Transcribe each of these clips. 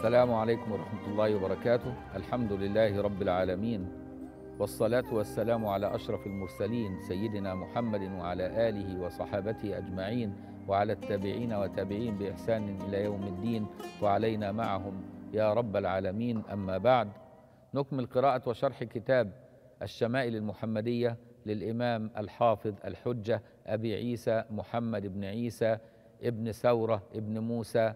السلام عليكم ورحمة الله وبركاته الحمد لله رب العالمين والصلاة والسلام على أشرف المرسلين سيدنا محمد وعلى آله وصحابته أجمعين وعلى التابعين وتابعين بإحسان إلى يوم الدين وعلينا معهم يا رب العالمين أما بعد نكمل قراءة وشرح كتاب الشمائل المحمدية للإمام الحافظ الحجة أبي عيسى محمد بن عيسى ابن ثورة ابن موسى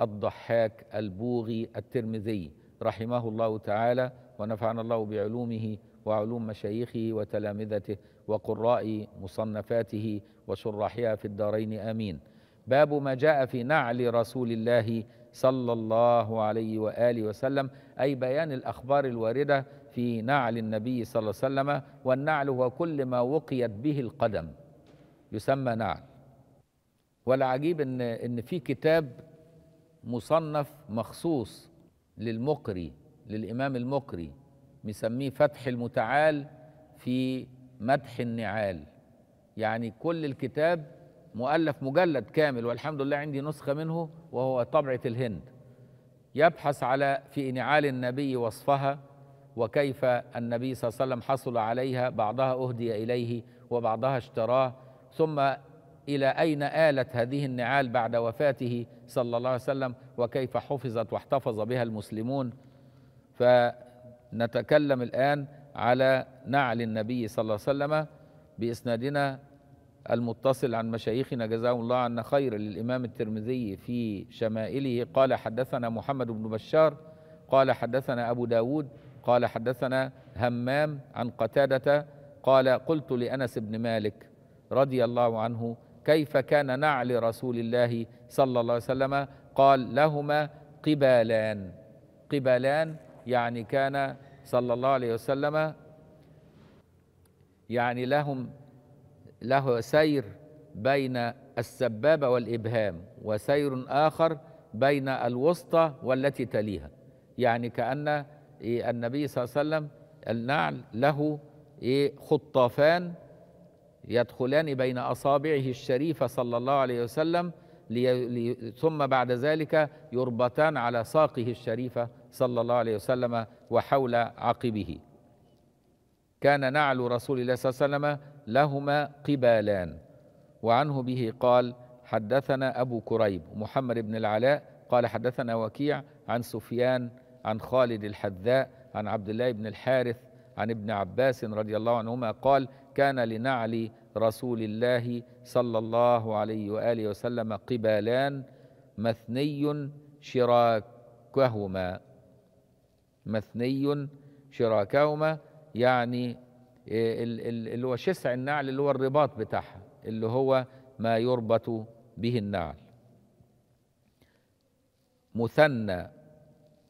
الضحاك البوغي الترمذي رحمه الله تعالى ونفعنا الله بعلومه وعلوم مشايخه وتلامذته وقراء مصنفاته وشراحها في الدارين امين باب ما جاء في نعل رسول الله صلى الله عليه واله وسلم اي بيان الاخبار الوارده في نعل النبي صلى الله عليه وسلم والنعل هو كل ما وقيت به القدم يسمى نعل والعجيب ان ان في كتاب مصنف مخصوص للمقري للإمام المقري مسميه فتح المتعال في مدح النعال يعني كل الكتاب مؤلف مجلد كامل والحمد لله عندي نسخة منه وهو طبعة الهند يبحث على في نعال النبي وصفها وكيف النبي صلى الله عليه وسلم حصل عليها بعضها أهدي إليه وبعضها اشتراه ثم الى اين آلت هذه النعال بعد وفاته صلى الله عليه وسلم وكيف حفظت واحتفظ بها المسلمون فنتكلم الان على نعل النبي صلى الله عليه وسلم باسنادنا المتصل عن مشايخنا جزاهم الله عنا خير للامام الترمذي في شمائله قال حدثنا محمد بن بشار قال حدثنا ابو داود قال حدثنا همام عن قتاده قال قلت لانس بن مالك رضي الله عنه كيف كان نعل رسول الله صلى الله عليه وسلم قال لهما قبالان قبالان يعني كان صلى الله عليه وسلم يعني لهم له سير بين السبابة والإبهام وسير آخر بين الوسطى والتي تليها يعني كأن إيه النبي صلى الله عليه وسلم النعل له إيه خطافان يدخلان بين أصابعه الشريفة صلى الله عليه وسلم لي لي ثم بعد ذلك يربطان على ساقه الشريفة صلى الله عليه وسلم وحول عقبه كان نعل رسول الله صلى الله عليه وسلم لهما قبالان وعنه به قال حدثنا أبو كريب محمد بن العلاء قال حدثنا وكيع عن سفيان عن خالد الحذاء عن عبد الله بن الحارث عن ابن عباس رضي الله عنهما قال كان لنعل رسول الله صلى الله عليه واله وسلم قبالان مثني شراكهما مثني شراكهما يعني اللي هو شسع النعل اللي هو الرباط بتاعها اللي هو ما يربط به النعل مثنى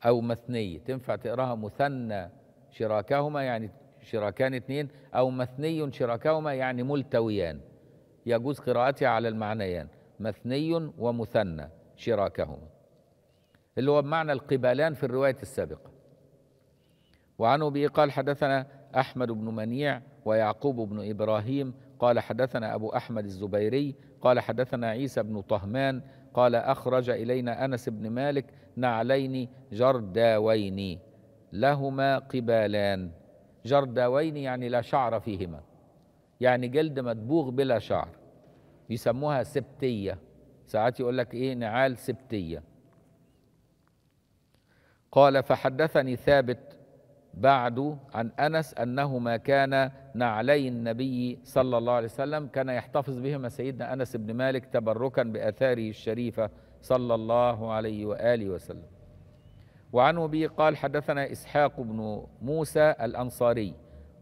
او مثنيه تنفع تقراها مثنى شراكهما يعني شراكان اثنين أو مثني شراكهما يعني ملتويان يجوز قراءتها على المعنيان مثني ومثنى شراكهما اللي هو بمعنى القبالان في الرواية السابقة وعنه به قال حدثنا أحمد بن منيع ويعقوب بن إبراهيم قال حدثنا أبو أحمد الزبيري قال حدثنا عيسى بن طهمان قال أخرج إلينا أنس بن مالك نعلين جرداوين لهما قبالان جردوين يعني لا شعر فيهما يعني جلد مدبوغ بلا شعر بيسموها سبتيه ساعات يقول لك ايه نعال سبتيه قال فحدثني ثابت بعد عن انس انهما كان نعلي النبي صلى الله عليه وسلم كان يحتفظ بهما سيدنا انس بن مالك تبركا باثاره الشريفه صلى الله عليه واله وسلم وعن أبي قال حدثنا إسحاق بن موسى الأنصاري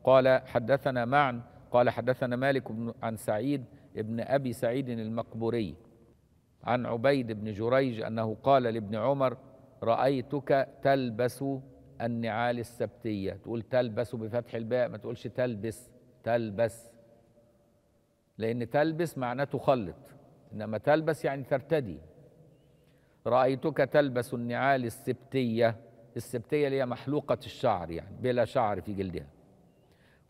قال حدثنا معن قال حدثنا مالك بن عن سعيد بن أبي سعيد المقبوري عن عبيد بن جريج أنه قال لابن عمر رأيتك تلبس النعال السبتية تقول تلبس بفتح الباء ما تقولش تلبس تلبس لأن تلبس معناه تخلط إنما تلبس يعني ترتدي رأيتك تلبس النعال السبتية السبتية اللي هي محلوقة الشعر يعني بلا شعر في جلدها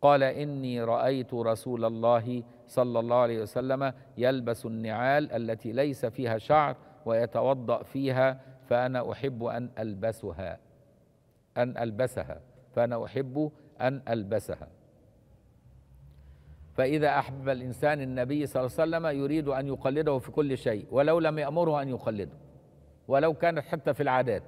قال إني رأيت رسول الله صلى الله عليه وسلم يلبس النعال التي ليس فيها شعر ويتوضأ فيها فأنا أحب أن ألبسها أن ألبسها فأنا أحب أن ألبسها فإذا أحب الإنسان النبي صلى الله عليه وسلم يريد أن يقلده في كل شيء ولو لم يأمره أن يقلده ولو كانت حتى في العادات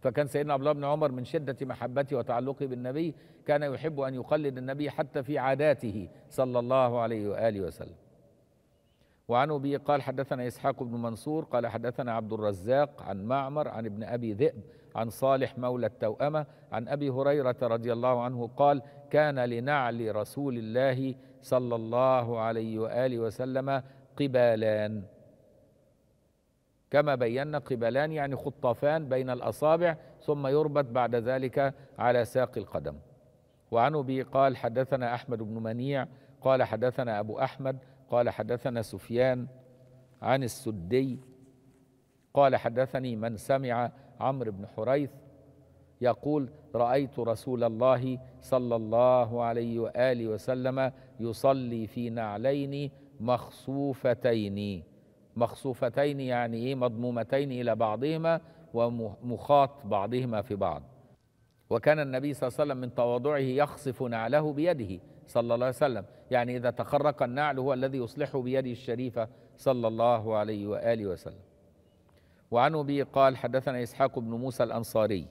فكان سيدنا عبد الله بن عمر من شدة محبته وتعلقه بالنبي كان يحب أن يقلد النبي حتى في عاداته صلى الله عليه وآله وسلم وعن أبي قال حدثنا إسحاق بن منصور قال حدثنا عبد الرزاق عن معمر عن ابن أبي ذئب عن صالح مولى التوأمة عن أبي هريرة رضي الله عنه قال كان لنعل رسول الله صلى الله عليه وآله وسلم قبالان كما بينا قبلان يعني خطافان بين الأصابع ثم يربط بعد ذلك على ساق القدم وعن أبي قال حدثنا أحمد بن منيع قال حدثنا أبو أحمد قال حدثنا سفيان عن السدي قال حدثني من سمع عمرو بن حريث يقول رأيت رسول الله صلى الله عليه وآله وسلم يصلي في نعلين مخصوفتين مخصوفتين يعني ايه مضمومتين الى بعضهما ومخاط بعضهما في بعض وكان النبي صلى الله عليه وسلم من تواضعه يخصف نعله بيده صلى الله عليه وسلم يعني اذا تخرق النعل هو الذي يصلحه بيده الشريفه صلى الله عليه واله وسلم وعن ابي قال حدثنا اسحاق بن موسى الانصاري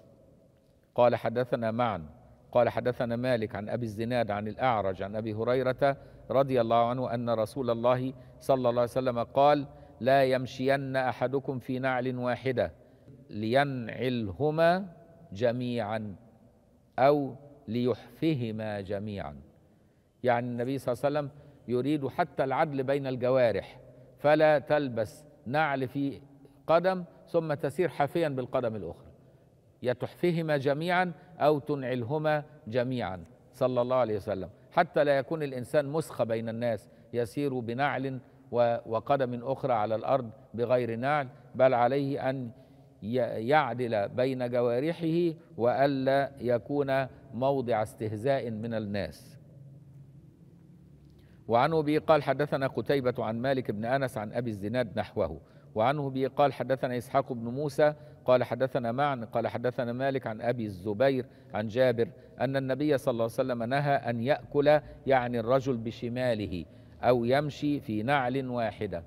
قال حدثنا معا قال حدثنا مالك عن ابي الزناد عن الاعرج عن ابي هريره رضي الله عنه ان رسول الله صلى الله عليه وسلم قال لا يمشين احدكم في نعل واحده لينعلهما جميعا او ليحفهما جميعا يعني النبي صلى الله عليه وسلم يريد حتى العدل بين الجوارح فلا تلبس نعل في قدم ثم تسير حافيا بالقدم الاخرى يا تحفهما جميعا او تنعلهما جميعا صلى الله عليه وسلم حتى لا يكون الانسان مسخه بين الناس يسير بنعل وقدم أخرى على الأرض بغير نعل بل عليه أن يعدل بين جوارحه وألا يكون موضع استهزاء من الناس وعنه به قال حدثنا قتيبة عن مالك بن أنس عن أبي الزناد نحوه وعنه به قال حدثنا إسحاق بن موسى قال حدثنا معن قال حدثنا مالك عن أبي الزبير عن جابر أن النبي صلى الله عليه وسلم نهى أن يأكل يعني الرجل بشماله أو يمشي في نعل واحدة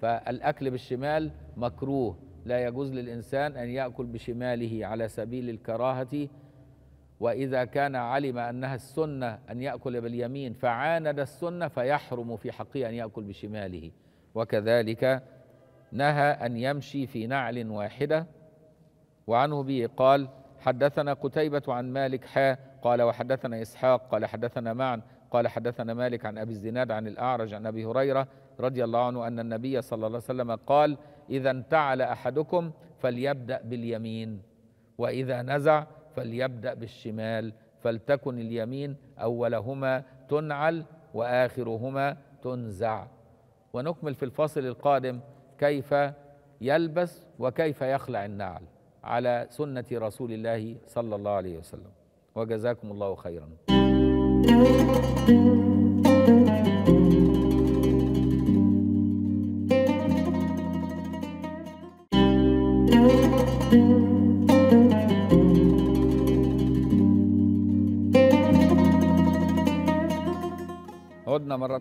فالأكل بالشمال مكروه لا يجوز للإنسان أن يأكل بشماله على سبيل الكراهة وإذا كان علم أنها السنة أن يأكل باليمين فعاند السنة فيحرم في حقه أن يأكل بشماله وكذلك نهى أن يمشي في نعل واحدة وعنه به قال حدثنا قتيبة عن مالك حا قال وحدثنا إسحاق قال حدثنا معن قال حدثنا مالك عن أبي الزناد عن الأعرج عن أبي هريرة رضي الله عنه أن النبي صلى الله عليه وسلم قال إذا انتعل أحدكم فليبدأ باليمين وإذا نزع فليبدأ بالشمال فلتكن اليمين أولهما تنعل وآخرهما تنزع ونكمل في الفصل القادم كيف يلبس وكيف يخلع النعل على سنة رسول الله صلى الله عليه وسلم وجزاكم الله خيرا عدنا مرة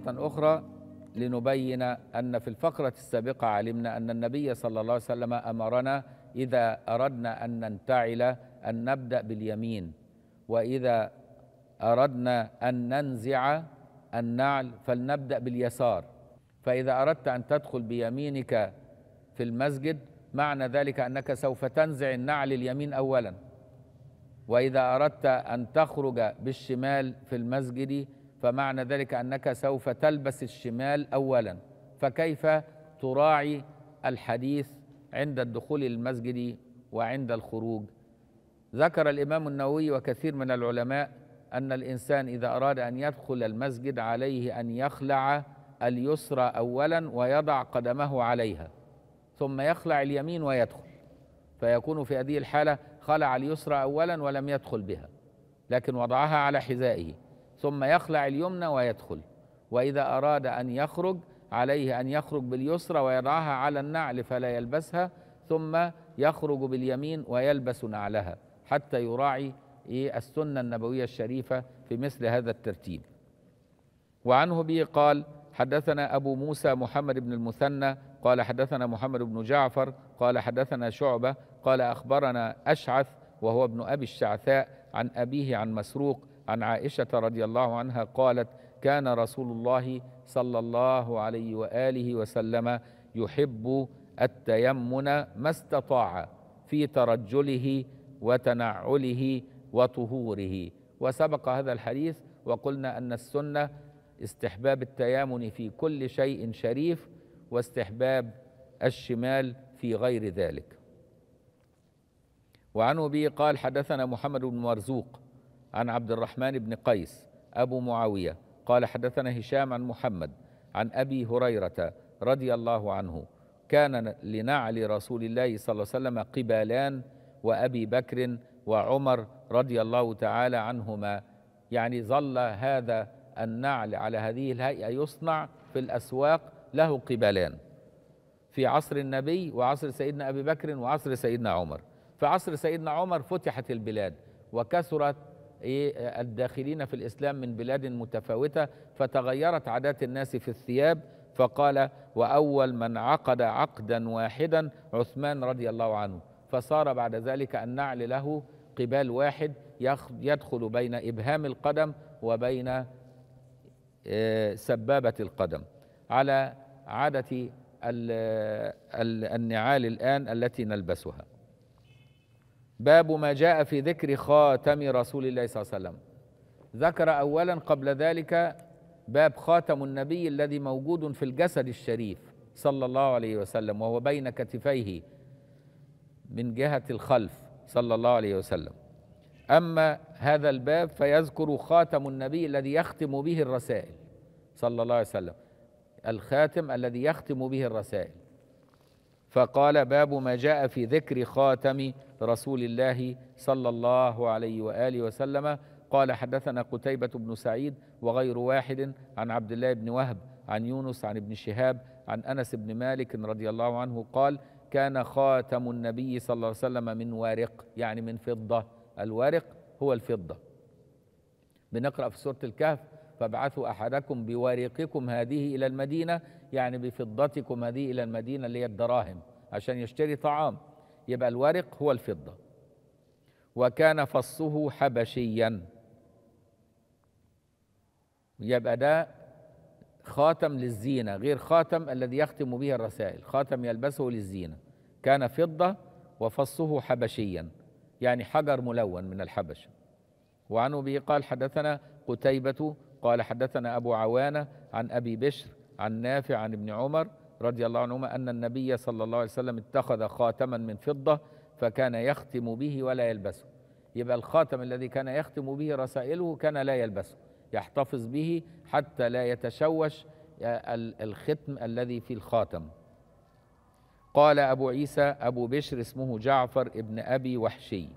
أخرى لنبين أن في الفقرة السابقة علمنا أن النبي صلى الله عليه وسلم أمرنا إذا أردنا أن ننتعل أن نبدأ باليمين وإذا أردنا أن ننزع النعل فلنبدأ باليسار فإذا أردت أن تدخل بيمينك في المسجد معنى ذلك أنك سوف تنزع النعل اليمين أولا وإذا أردت أن تخرج بالشمال في المسجد فمعنى ذلك أنك سوف تلبس الشمال أولا فكيف تراعي الحديث عند الدخول المسجد وعند الخروج ذكر الإمام النووي وكثير من العلماء أن الإنسان إذا أراد أن يدخل المسجد عليه أن يخلع اليسرى أولا ويضع قدمه عليها ثم يخلع اليمين ويدخل فيكون في هذه الحالة خلع اليسرى أولا ولم يدخل بها لكن وضعها على حذائه ثم يخلع اليمنى ويدخل وإذا أراد أن يخرج عليه أن يخرج باليسرى ويضعها على النعل فلا يلبسها ثم يخرج باليمين ويلبس نعلها حتى يراعي ايه السنه النبويه الشريفه في مثل هذا الترتيب وعنه به قال حدثنا ابو موسى محمد بن المثنى قال حدثنا محمد بن جعفر قال حدثنا شعبه قال اخبرنا اشعث وهو ابن ابي الشعثاء عن ابيه عن مسروق عن عائشه رضي الله عنها قالت كان رسول الله صلى الله عليه واله وسلم يحب التيمن ما استطاع في ترجله وتنعله وطهوره وسبق هذا الحديث وقلنا أن السنة استحباب التيامن في كل شيء شريف واستحباب الشمال في غير ذلك وعن أبي قال حدثنا محمد بن مرزوق عن عبد الرحمن بن قيس أبو معاوية قال حدثنا هشام عن محمد عن أبي هريرة رضي الله عنه كان لنعل رسول الله صلى الله عليه وسلم قبالان وأبي بكر وعمر رضي الله تعالى عنهما يعني ظل هذا النعل على هذه الهيئة يصنع في الأسواق له قبلان في عصر النبي وعصر سيدنا أبي بكر وعصر سيدنا عمر في عصر سيدنا عمر فتحت البلاد وكثرت إيه، الداخلين في الإسلام من بلاد متفاوتة فتغيرت عادات الناس في الثياب فقال وأول من عقد عقدا واحدا عثمان رضي الله عنه فصار بعد ذلك النعل له قبال واحد يدخل بين إبهام القدم وبين آه، سبابة القدم على عادة النعال الآن التي نلبسها باب ما جاء في ذكر خاتم رسول الله صلى الله عليه وسلم ذكر أولا قبل ذلك باب خاتم النبي الذي موجود في الجسد الشريف صلى الله عليه وسلم وهو بين كتفيه من جهة الخلف صلى الله عليه وسلم أما هذا الباب فيذكر خاتم النبي الذي يختم به الرسائل صلى الله عليه وسلم الخاتم الذي يختم به الرسائل فقال باب ما جاء في ذكر خاتم رسول الله صلى الله عليه واله وسلم قال حدثنا قتيبة بن سعيد وغير واحد عن عبد الله بن وهب عن يونس عن ابن شهاب عن انس بن مالك رضي الله عنه قال كان خاتم النبي صلى الله عليه وسلم من وارق يعني من فضة الوارق هو الفضة بنقرأ في سورة الكهف فابعثوا أحدكم بوارقكم هذه إلى المدينة يعني بفضتكم هذه إلى المدينة اللي هي الدراهم عشان يشتري طعام يبقى الوارق هو الفضة وكان فصه حبشيا يبقى ده خاتم للزينة غير خاتم الذي يختم به الرسائل خاتم يلبسه للزينة كان فضة وفصه حبشيا يعني حجر ملون من الحبش وعنه به قال حدثنا قتيبة قال حدثنا أبو عوانة عن أبي بشر عن نافع عن ابن عمر رضي الله عنهما أن النبي صلى الله عليه وسلم اتخذ خاتما من فضة فكان يختم به ولا يلبسه يبقى الخاتم الذي كان يختم به رسائله كان لا يلبسه يحتفظ به حتى لا يتشوش الختم الذي في الخاتم قال أبو عيسى أبو بشر اسمه جعفر ابن أبي وحشي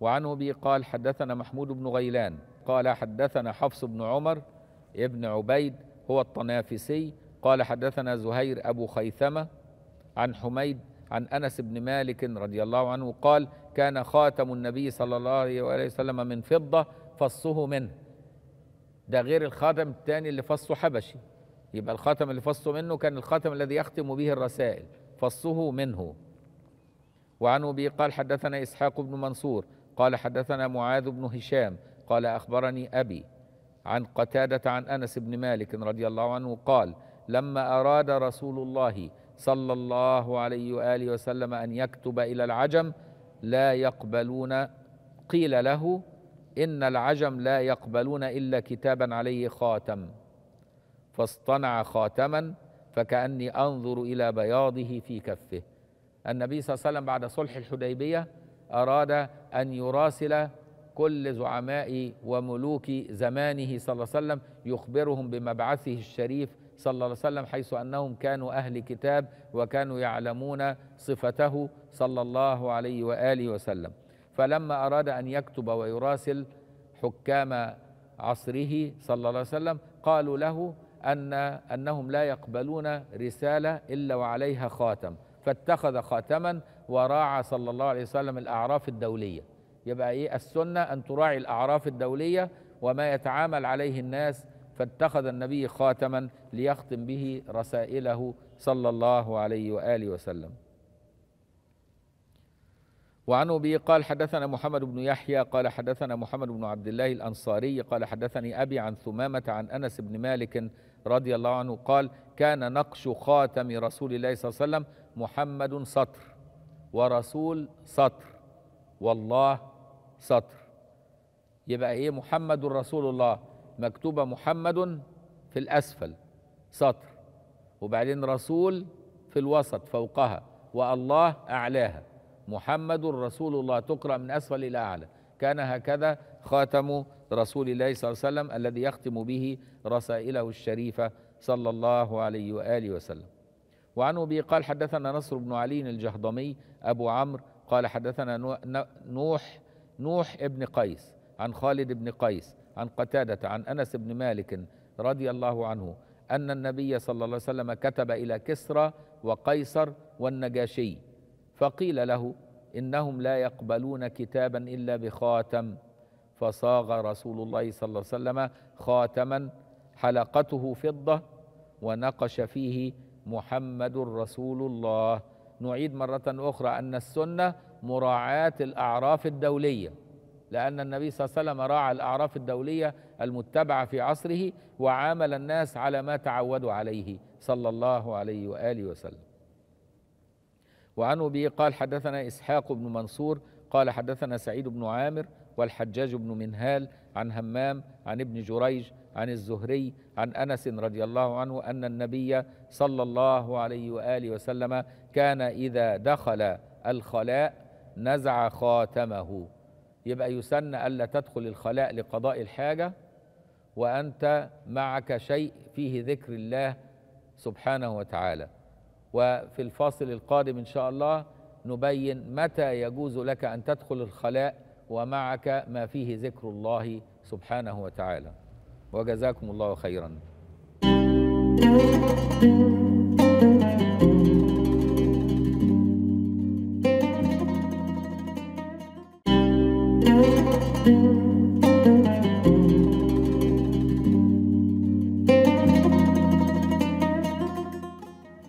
وعن أبي قال حدثنا محمود بن غيلان قال حدثنا حفص بن عمر ابن عبيد هو الطنافسي قال حدثنا زهير أبو خيثمة عن حميد عن أنس بن مالك رضي الله عنه قال كان خاتم النبي صلى الله عليه وسلم من فضة فصه منه ده غير الخاتم الثاني اللي فصه حبشي يبقى الخاتم اللي فصه منه كان الخاتم الذي يختم به الرسائل فصه منه وعن أبي قال حدثنا إسحاق بن منصور قال حدثنا معاذ بن هشام قال أخبرني أبي عن قتادة عن أنس بن مالك رضي الله عنه قال لما أراد رسول الله صلى الله عليه وآله وسلم أن يكتب إلى العجم لا يقبلون قيل له إن العجم لا يقبلون إلا كتابا عليه خاتم فاصطنع خاتما فكأني أنظر إلى بياضه في كفه النبي صلى الله عليه وسلم بعد صلح الحديبية أراد أن يراسل كل زعماء وملوك زمانه صلى الله عليه وسلم يخبرهم بمبعثه الشريف صلى الله عليه وسلم حيث أنهم كانوا أهل كتاب وكانوا يعلمون صفته صلى الله عليه وآله وسلم فلما أراد أن يكتب ويراسل حكام عصره صلى الله عليه وسلم قالوا له أن أنهم لا يقبلون رسالة إلا وعليها خاتم فاتخذ خاتما وراعى صلى الله عليه وسلم الأعراف الدولية يبقى إيه السنة أن تراعي الأعراف الدولية وما يتعامل عليه الناس فاتخذ النبي خاتما ليختم به رسائله صلى الله عليه وآله وسلم وعن أبي قال حدثنا محمد بن يحيى قال حدثنا محمد بن عبد الله الأنصاري قال حدثني أبي عن ثمامة عن أنس بن مالك رضي الله عنه قال كان نقش خاتم رسول الله صلى الله عليه وسلم محمد سطر ورسول سطر والله سطر يبقى ايه محمد رسول الله مكتوبة محمد في الأسفل سطر وبعدين رسول في الوسط فوقها والله أعلاها محمد رسول الله تقرأ من أسفل إلى أعلى كان هكذا خاتم رسول الله صلى الله عليه وسلم الذي يختم به رسائله الشريفة صلى الله عليه وآله وسلم وعن أبي قال حدثنا نصر بن علي الجهضمي أبو عمرو قال حدثنا نوح نوح ابن قيس عن خالد بن قيس عن قتادة عن أنس بن مالك رضي الله عنه أن النبي صلى الله عليه وسلم كتب إلى كسرى وقيصر والنجاشي فقيل له إنهم لا يقبلون كتابا إلا بخاتم فصاغ رسول الله صلى الله عليه وسلم خاتما حلقته فضة ونقش فيه محمد رسول الله نعيد مرة أخرى أن السنة مراعاة الأعراف الدولية لأن النبي صلى الله عليه وسلم راعى الأعراف الدولية المتبعة في عصره وعامل الناس على ما تعودوا عليه صلى الله عليه وآله وسلم وعن أبي قال حدثنا إسحاق بن منصور قال حدثنا سعيد بن عامر والحجاج بن منهال عن همام عن ابن جريج عن الزهري عن انس رضي الله عنه ان النبي صلى الله عليه واله وسلم كان اذا دخل الخلاء نزع خاتمه يبقى يسن الا تدخل الخلاء لقضاء الحاجه وانت معك شيء فيه ذكر الله سبحانه وتعالى وفي الفاصل القادم ان شاء الله نبين متى يجوز لك ان تدخل الخلاء ومعك ما فيه ذكر الله سبحانه وتعالى وجزاكم الله خيرا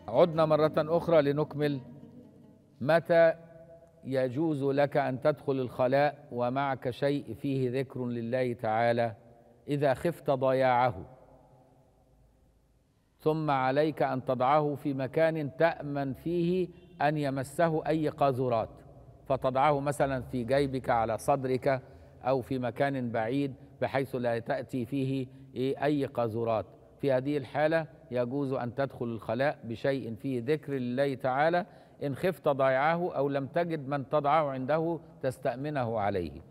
عدنا مرة أخرى لنكمل متى يجوز لك أن تدخل الخلاء ومعك شيء فيه ذكر لله تعالى إذا خفت ضياعه ثم عليك أن تضعه في مكان تأمن فيه أن يمسه أي قاذورات فتضعه مثلا في جيبك على صدرك أو في مكان بعيد بحيث لا تأتي فيه أي قاذورات في هذه الحالة يجوز أن تدخل الخلاء بشيء فيه ذكر لله تعالى إن خفت ضيعه أو لم تجد من تضعه عنده تستأمنه عليه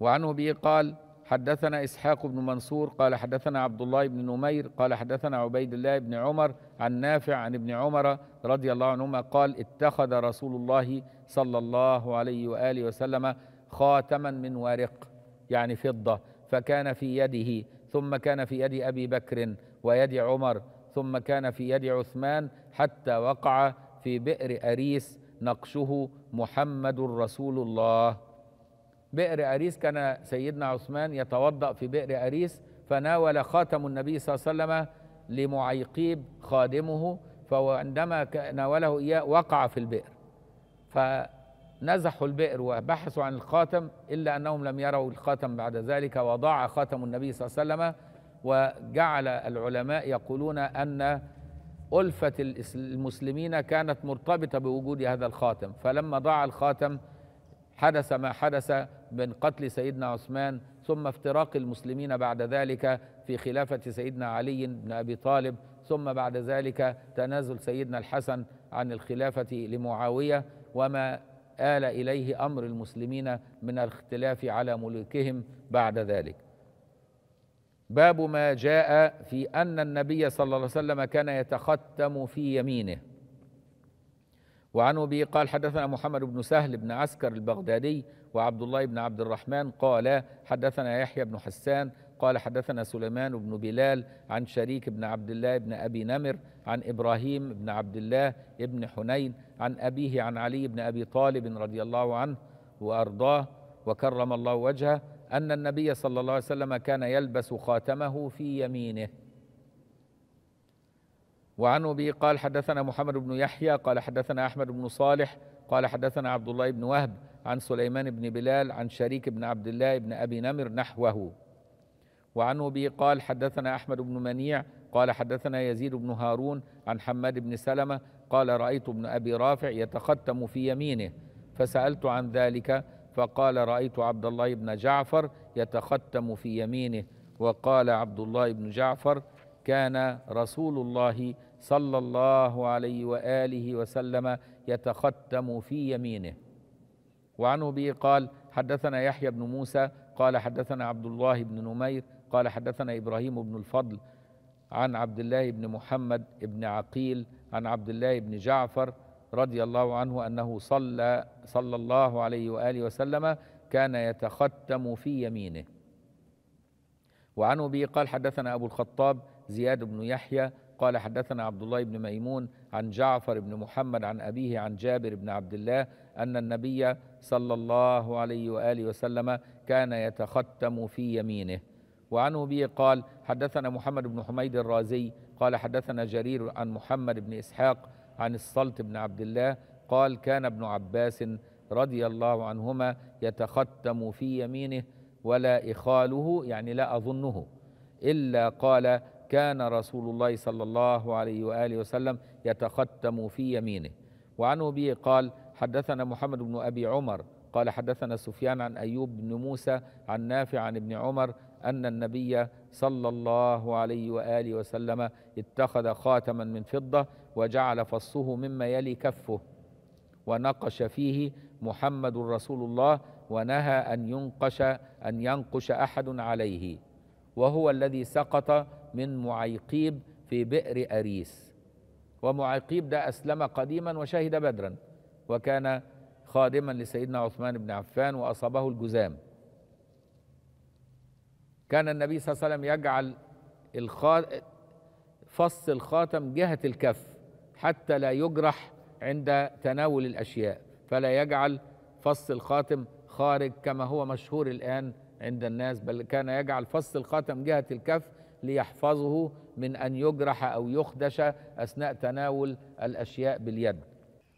وعنه به قال حدثنا إسحاق بن منصور قال حدثنا عبد الله بن نمير قال حدثنا عبيد الله بن عمر عن نافع عن ابن عمر رضي الله عنهما قال اتخذ رسول الله صلى الله عليه وآله وسلم خاتما من ورق يعني فضة فكان في يده ثم كان في يد أبي بكر ويد عمر ثم كان في يد عثمان حتى وقع في بئر أريس نقشه محمد رسول الله بئر أريس كان سيدنا عثمان يتوضأ في بئر أريس فناول خاتم النبي صلى الله عليه وسلم لمعيقيب خادمه فعندما ناوله إياه وقع في البئر فنزحوا البئر وبحثوا عن الخاتم إلا أنهم لم يروا الخاتم بعد ذلك وضاع خاتم النبي صلى الله عليه وسلم وجعل العلماء يقولون ان ألفة المسلمين كانت مرتبطة بوجود هذا الخاتم فلما ضاع الخاتم حدث ما حدث من قتل سيدنا عثمان ثم افتراق المسلمين بعد ذلك في خلافة سيدنا علي بن أبي طالب ثم بعد ذلك تنازل سيدنا الحسن عن الخلافة لمعاوية وما آل إليه أمر المسلمين من الاختلاف على ملوكهم بعد ذلك باب ما جاء في ان النبي صلى الله عليه وسلم كان يتختم في يمينه وعن ابي قال حدثنا محمد بن سهل بن عسكر البغدادي وعبد الله بن عبد الرحمن قال حدثنا يحيى بن حسان قال حدثنا سليمان بن بلال عن شريك بن عبد الله بن ابي نمر عن ابراهيم بن عبد الله بن حنين عن ابيه عن علي بن ابي طالب رضي الله عنه وارضاه وكرم الله وجهه أن النبي صلى الله عليه وسلم كان يلبس خاتمه في يمينه وعن أبي قال حدثنا محمد بن يحيى قال حدثنا أحمد بن صالح قال حدثنا عبد الله بن وهب عن سليمان بن بلال عن شريك بن عبد الله بن أبي نمر نحوه وعن أبي قال حدثنا أحمد بن منيع قال حدثنا يزيد بن هارون عن حماد بن سلمة قال رأيت ابن أبي رافع يتختم في يمينه فسألت عن ذلك فقال رأيت عبد الله بن جعفر يتختم في يمينه وقال عبد الله بن جعفر كان رسول الله صلى الله عليه وآله وسلم يتختم في يمينه وعنه به قال حدثنا يحيى بن موسى قال حدثنا عبد الله بن نمير قال حدثنا إبراهيم بن الفضل عن عبد الله بن محمد بن عقيل عن عبد الله بن جعفر رضي الله عنه أنه صلى صلى الله عليه وآله وسلم كان يتختم في يمينه وعن أبي قال حدثنا أبو الخطاب زياد بن يحيى قال حدثنا عبد الله بن ميمون عن جعفر بن محمد عن أبيه عن جابر بن عبد الله أن النبي صلى الله عليه وآله وسلم كان يتختم في يمينه وعن أبي قال حدثنا محمد بن حميد الرازي قال حدثنا جرير عن محمد بن إسحاق عن الصلت بن عبد الله قال كان ابن عباس رضي الله عنهما يتختم في يمينه ولا إخاله يعني لا أظنه إلا قال كان رسول الله صلى الله عليه وآله وسلم يتختم في يمينه وعن أبي قال حدثنا محمد بن أبي عمر قال حدثنا سفيان عن أيوب بن موسى عن نافع عن ابن عمر أن النبي صلى الله عليه وآله وسلم اتخذ خاتما من فضة وجعل فصه مما يلي كفه ونقش فيه محمد رسول الله ونهى أن ينقش أن ينقش أحد عليه وهو الذي سقط من معيقيب في بئر أريس ومعيقيب ده أسلم قديما وشهد بدرا وكان خادما لسيدنا عثمان بن عفان واصابه الجزام كان النبي صلى الله عليه وسلم يجعل فص الخاتم جهه الكف حتى لا يجرح عند تناول الاشياء فلا يجعل فص الخاتم خارج كما هو مشهور الان عند الناس بل كان يجعل فص الخاتم جهه الكف ليحفظه من ان يجرح او يخدش اثناء تناول الاشياء باليد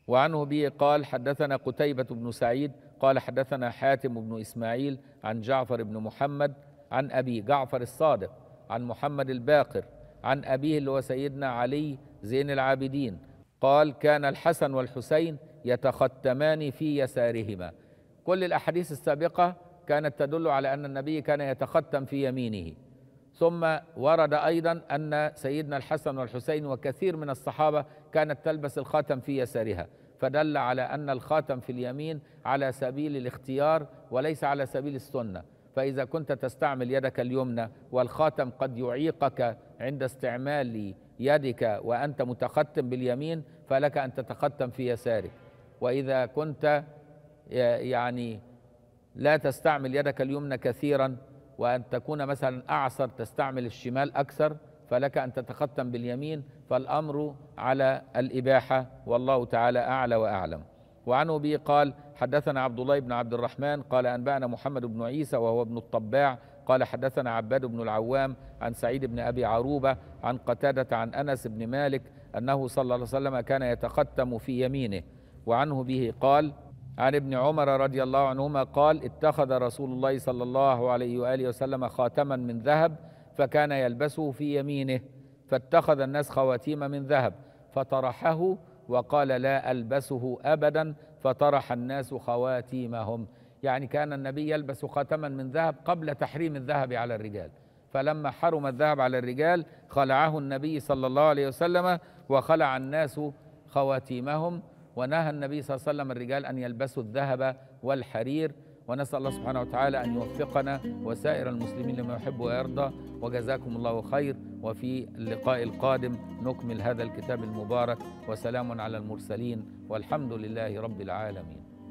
وعنه به قال حدثنا قتيبة بن سعيد قال حدثنا حاتم بن إسماعيل عن جعفر بن محمد عن أبي جعفر الصادق عن محمد الباقر عن أبيه اللي هو سيدنا علي زين العابدين قال كان الحسن والحسين يتختمان في يسارهما كل الأحاديث السابقة كانت تدل على أن النبي كان يتختم في يمينه ثم ورد أيضا أن سيدنا الحسن والحسين وكثير من الصحابة كانت تلبس الخاتم في يسارها فدل على أن الخاتم في اليمين على سبيل الاختيار وليس على سبيل السنة فإذا كنت تستعمل يدك اليمنى والخاتم قد يعيقك عند استعمال يدك وأنت متختم باليمين فلك أن تتختم في يسارك وإذا كنت يعني لا تستعمل يدك اليمنى كثيرا وأن تكون مثلا أعصر تستعمل الشمال أكثر فلك أن تتختم باليمين فالأمر على الإباحة والله تعالى أعلى وأعلم وعنه به قال حدثنا عبد الله بن عبد الرحمن قال أنبأنا محمد بن عيسى وهو ابن الطباع قال حدثنا عباد بن العوام عن سعيد بن أبي عروبة عن قتادة عن أنس بن مالك أنه صلى الله عليه وسلم كان يتختم في يمينه وعنه به قال عن ابن عمر رضي الله عنهما قال اتخذ رسول الله صلى الله عليه واله وسلم خاتما من ذهب فكان يلبسه في يمينه فاتخذ الناس خواتيم من ذهب فطرحه وقال لا البسه ابدا فطرح الناس خواتيمهم يعني كان النبي يلبس خاتما من ذهب قبل تحريم الذهب على الرجال فلما حرم الذهب على الرجال خلعه النبي صلى الله عليه وسلم وخلع الناس خواتيمهم ونهى النبي صلى الله عليه وسلم الرجال أن يلبسوا الذهب والحرير ونسأل الله سبحانه وتعالى أن يوفقنا وسائر المسلمين لما يحب ويرضى وجزاكم الله خير وفي اللقاء القادم نكمل هذا الكتاب المبارك وسلام على المرسلين والحمد لله رب العالمين